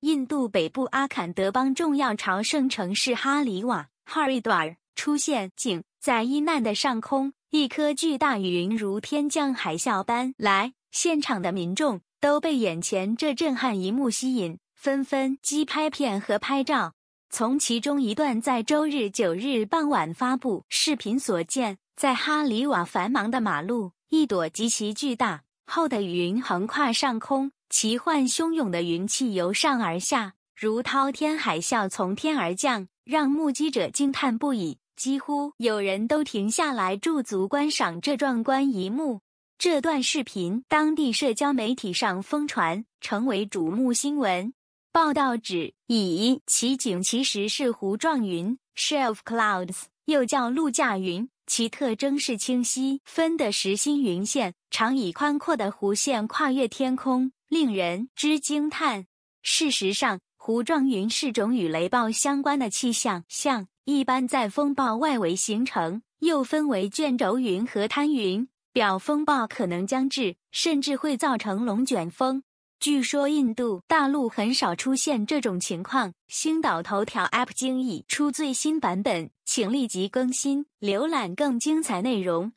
印度北部阿坎德邦重要朝圣城市哈里瓦 （Haridwar） 出现景，在伊难的上空，一颗巨大云如天降海啸般来，现场的民众都被眼前这震撼一幕吸引，纷纷机拍片和拍照。从其中一段在周日九日傍晚发布视频所见，在哈里瓦繁忙的马路，一朵极其巨大厚的云横跨上空。奇幻汹涌的云气由上而下，如滔天海啸从天而降，让目击者惊叹不已，几乎有人都停下来驻足观赏这壮观一幕。这段视频当地社交媒体上疯传，成为瞩目新闻。报道指，乙奇景其实是弧状云 （shelf clouds），又叫陆架云，其特征是清晰分的实心云线，常以宽阔的弧线跨越天空。令人之惊叹。事实上，弧状云是种与雷暴相关的气象象，一般在风暴外围形成，又分为卷轴云和摊云。表风暴可能将至，甚至会造成龙卷风。据说印度大陆很少出现这种情况。星岛头条 App 精益出最新版本，请立即更新，浏览更精彩内容。